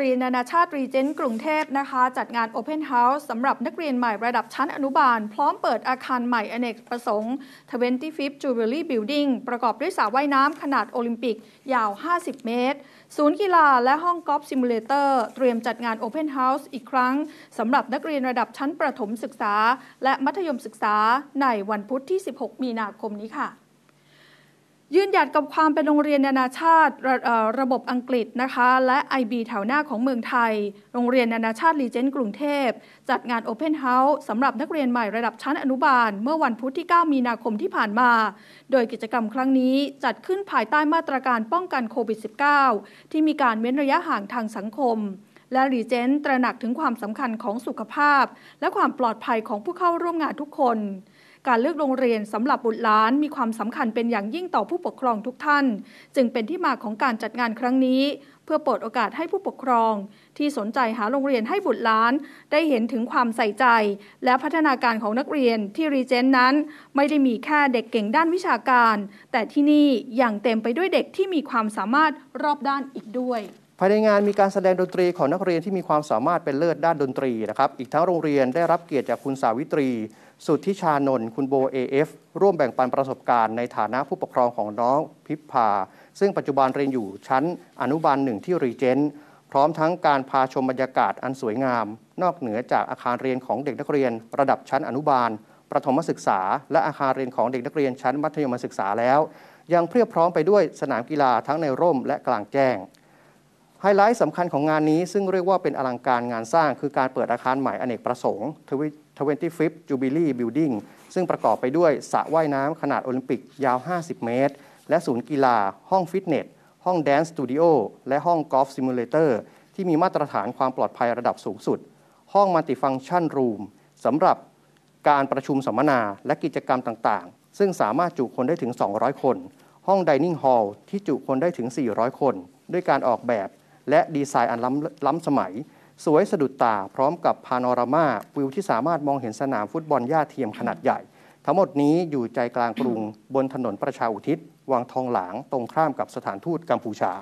รีนานาชาติรีเจนต์กรุงเทพนะคะจัดงาน Open House สำหรับนักเรียนใหม่ระดับชั้นอนุบาล พร้อมเปิดอาคารใหม่อเนกประสงค์เทวนต2ฟ t h จูเวลลี่บิลดิ่งประกอบด้วยสระว่ายน้ำขนาดโอลิมปิกยาว 50 เมตร ศูนย์กีฬาและห้องกอล์ฟซิมูเลเตอร์ เตรียมจัดงาน Open House อีกครั้งสำหรับนักเรียนระดับชั้นประถมศึกษา และมัธยมศึกษาในวันพุธที่ 16 มีนาคมนี้ค่ะยืนหยัดกับความเป็นโรงเรียนนานาชาติระระบบอังกฤษนะคะ และ IB แถวหน้าของเมืองไทย โรงเรียนนานาชาติรีเจนต์กรุงเทพ จัดงานโอเพนเฮาส์สำหรับนักเรียนใหม่ระดับชั้นอนุบาล เมื่อวันพุธที่9มีนาคมที่ผ่านมา โดยกิจกรรมครั้งนี้จัดขึ้นภายใต้มาตรการป้องกันโควิด -19 ที่มีการเว้นระยะห่างทางสังคม และรีเจนตระหนักถึงความสำคัญของสุขภาพ และความปลอดภัยของผู้เข้าร่วมงานทุกคนการเลือกโรงเรียนสำหรับบุตรหลานมีความสำคัญเป็นอย่างยิ่งต่อผู้ปกครองทุกท่าน จึงเป็นที่มาของการจัดงานครั้งนี้ เพื่อเปิดโอกาสให้ผู้ปกครอง ที่สนใจหาโรงเรียนให้บุตรหลาน ได้เห็นถึงความใส่ใจ และพัฒนาการของนักเรียนที่รีเจนนั้น ไม่ได้มีแค่เด็กเก่งด้านวิชาการ แต่ที่นี่ยังเต็มไปด้วยเด็กที่มีความสามารถรอบด้านอีกด้วยภายในงานมีการแสดงดนตรีของนักเรียนที่มีความสามารถเป็นเลิศด้านดนตรีนะครับ อีกทั้งโรงเรียนได้รับเกียรติจากคุณสาวิตรี สุทธิชานนท์คุณโบ AF ร่วมแบ่งปันประสบการณ์ในฐานะผู้ปกครองของน้องพิพา ซึ่งปัจจุบันเรียนอยู่ชั้นอนุบาลหนึ่งที่รีเจนต์พร้อมทั้งการพาชมบรรยากาศอันสวยงาม นอกเหนือจากอาคารเรียนของเด็กนักเรียนระดับชั้นอนุบาล ประถมศึกษา และอาคารเรียนของเด็กนักเรียนชั้นมัธยมศึกษาแล้ว ยังเพียบพร้อมไปด้วยสนามกีฬาทั้งในร่ม และกลางแจ้งไฮไลท์สำคัญของงานนี้ซึ่งเรียกว่าเป็นอลังการงานสร้างคือการเปิดอาคารใหม่อเนกประสงค์เทวนตฟ5ฟ h j จูบิลี่บิลดิ้งซึ่งประกอบไปด้วยสระว่ายน้ำขนาดโอลิมปิกยาว 50 เมตร และศูนย์กีฬา ห้องฟิตเนสห้องแดนซ์สตูดิโอและห้องกอล์ฟซิมูเลเตอร์ที่มีมาตรฐานความปลอดภัยระดับสูงสุด ห้องมัลติฟังชันรูมสำหรับการประชุมสัมมนาและกิจกรรมต่างๆ ซึ่งสามารถจุคนได้ถึง 200 คน ห้องดิเนิ่งฮอลล์ที่จุคนได้ถึง 400 คน ด้วยการออกแบบและดีไซน์อันล้ำล้ำสมัย สวยสะดุดตาพร้อมกับพานอรามา วิวที่สามารถมองเห็นสนามฟุตบอลย่าเทียมขนาดใหญ่ ทั้งหมดนี้อยู่ใจกลางกรุงบนถนนประชาอุทิศวังทองหลางตรงข้ามกับสถานทูตกัมพูชา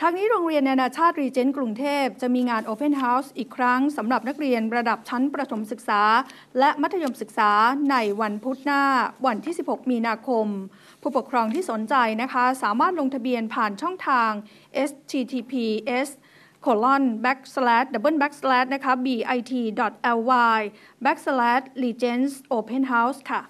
ทางนี้โรงเรียนนานาชาติรีเจนต์กรุงเทพจะมีงาน Open House อีกครั้งสำหรับนักเรียนระดับชั้นประถมศึกษา และมัธยมศึกษา ในวันพุธหน้า วันที่ 16 มีนาคม ผู้ปกครองที่สนใจนะคะ สามารถลงทะเบียนผ่านช่องทาง https colon backslash double backslash นะคะ bit.ly backslash r e g e n d s open house ค่ะ